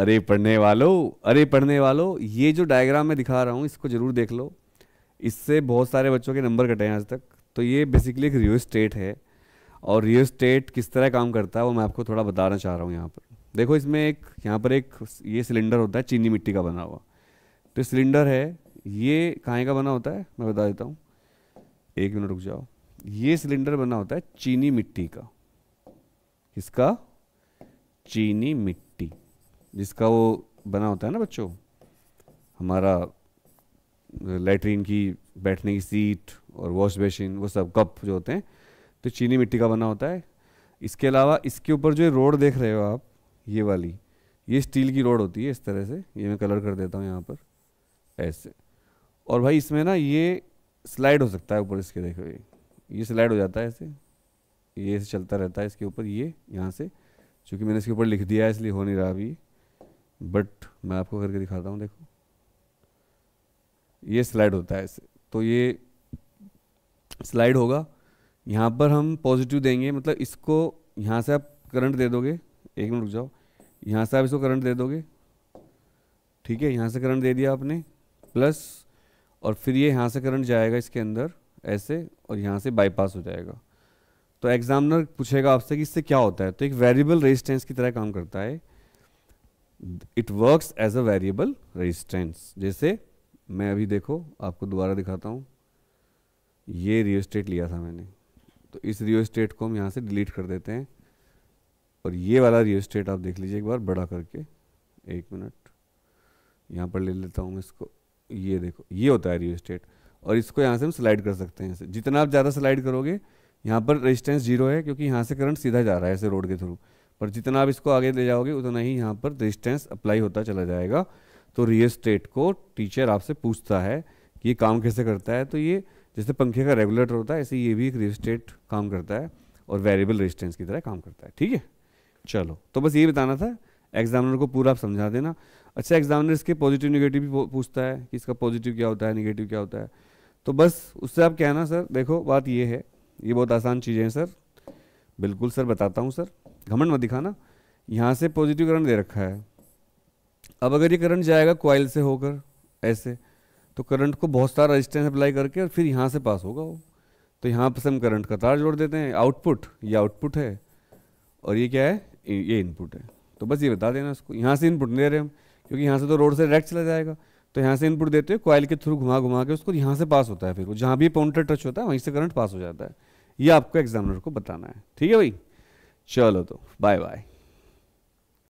अरे पढ़ने वालों अरे पढ़ने वालों ये जो डायग्राम मैं दिखा रहा हूँ इसको ज़रूर देख लो इससे बहुत सारे बच्चों के नंबर कटे हैं आज तक तो ये बेसिकली एक रियल स्टेट है और रियल स्टेट किस तरह काम करता है वो मैं आपको थोड़ा बताना चाह रहा हूँ यहाँ पर देखो इसमें एक यहाँ पर एक ये सिलेंडर होता है चीनी मिट्टी का बना हुआ तो सिलेंडर है ये कहाँ का बना होता है मैं बता देता हूँ एक मिनट रुक जाओ ये सिलेंडर बना होता है चीनी मिट्टी का किसका चीनी मिट्टी जिसका वो बना होता है ना बच्चों हमारा लेटरिन की बैठने की सीट और वॉश बेसिन वो सब कप जो होते हैं तो चीनी मिट्टी का बना होता है इसके अलावा इसके ऊपर जो रोड देख रहे हो आप ये वाली ये स्टील की रोड होती है इस तरह से ये मैं कलर कर देता हूँ यहाँ पर ऐसे और भाई इसमें ना ये स्लाइड हो सकता है ऊपर इसके देखो ये ये स्लाइड हो जाता है ऐसे ये ऐसे चलता रहता है इसके ऊपर ये यहाँ से चूँकि मैंने इसके ऊपर लिख दिया है इसलिए हो नहीं रहा अभी बट मैं आपको करके दिखाता हूँ देखो ये स्लाइड होता है ऐसे तो ये स्लाइड होगा यहाँ पर हम पॉजिटिव देंगे मतलब इसको यहाँ से आप करंट दे दोगे एक मिनट रुक जाओ यहाँ से आप इसको करंट दे दोगे ठीक है यहाँ से करंट दे दिया आपने प्लस और फिर ये यहाँ से करंट जाएगा इसके अंदर ऐसे और यहाँ से बाईपास हो जाएगा तो एग्जामिनर पूछेगा आपसे कि इससे क्या होता है तो एक वेरिएबल रेजिस्टेंस की तरह काम करता है it works as a variable resistance जैसे मैं अभी देखो आपको दोबारा दिखाता हूँ ये रियो स्टेट लिया था मैंने तो इस रियो स्टेट को हम यहाँ से डिलीट कर देते हैं और ये वाला रियो स्टेट आप देख लीजिए एक बार बड़ा करके एक मिनट यहाँ पर ले लेता हूँ मैं इसको ये देखो ये होता है रियो स्टेट और इसको यहाँ से हम स्लाइड कर सकते हैं जितना आप ज़्यादा स्लाइड करोगे यहाँ पर रजिस्टेंस जीरो है क्योंकि यहाँ से करंट सीधा जा रहा है ऐसे रोड के थ्रू और जितना आप इसको आगे ले जाओगे उतना ही यहाँ पर रजिस्टेंस अप्लाई होता चला जाएगा तो रियल स्टेट को टीचर आपसे पूछता है कि ये काम कैसे करता है तो ये जैसे पंखे का रेगुलेटर होता है ऐसे ये भी एक रियल स्टेट काम करता है और वेरिएबल रजिस्टेंस की तरह काम करता है ठीक है चलो तो बस ये बताना था एग्जामिनर को पूरा आप समझा देना अच्छा एग्जामिनर इसके पॉजिटिव निगेटिव भी पूछता है कि इसका पॉजिटिव क्या होता है निगेटिव क्या होता है तो बस उससे आप कहना सर देखो बात ये है ये बहुत आसान चीज़ें हैं सर बिल्कुल सर बताता हूँ सर घमंड मत दिखाना यहाँ से पॉजिटिव करंट दे रखा है अब अगर ये करंट जाएगा कॉयल से होकर ऐसे तो करंट को बहुत सारा रजिस्टेंस अप्लाई करके और फिर यहाँ से पास होगा वो तो यहाँ पर हम करंट का तार जोड़ देते हैं आउटपुट ये आउटपुट है और ये क्या है ये इनपुट है तो बस ये बता देना उसको यहाँ से इनपुट दे रहे हम क्योंकि यहाँ से तो रोड से डायरेक्ट चला जाएगा तो यहाँ से इनपुट देते हैं कॉयल के थ्रू घुमा घुमा के उसको यहाँ से पास होता है फिर वो जहाँ भी पाउंटर टच होता है वहीं से करंट पास हो जाता है ये आपको एग्जामिनर को बताना है ठीक है भाई चलो तो बाय बाय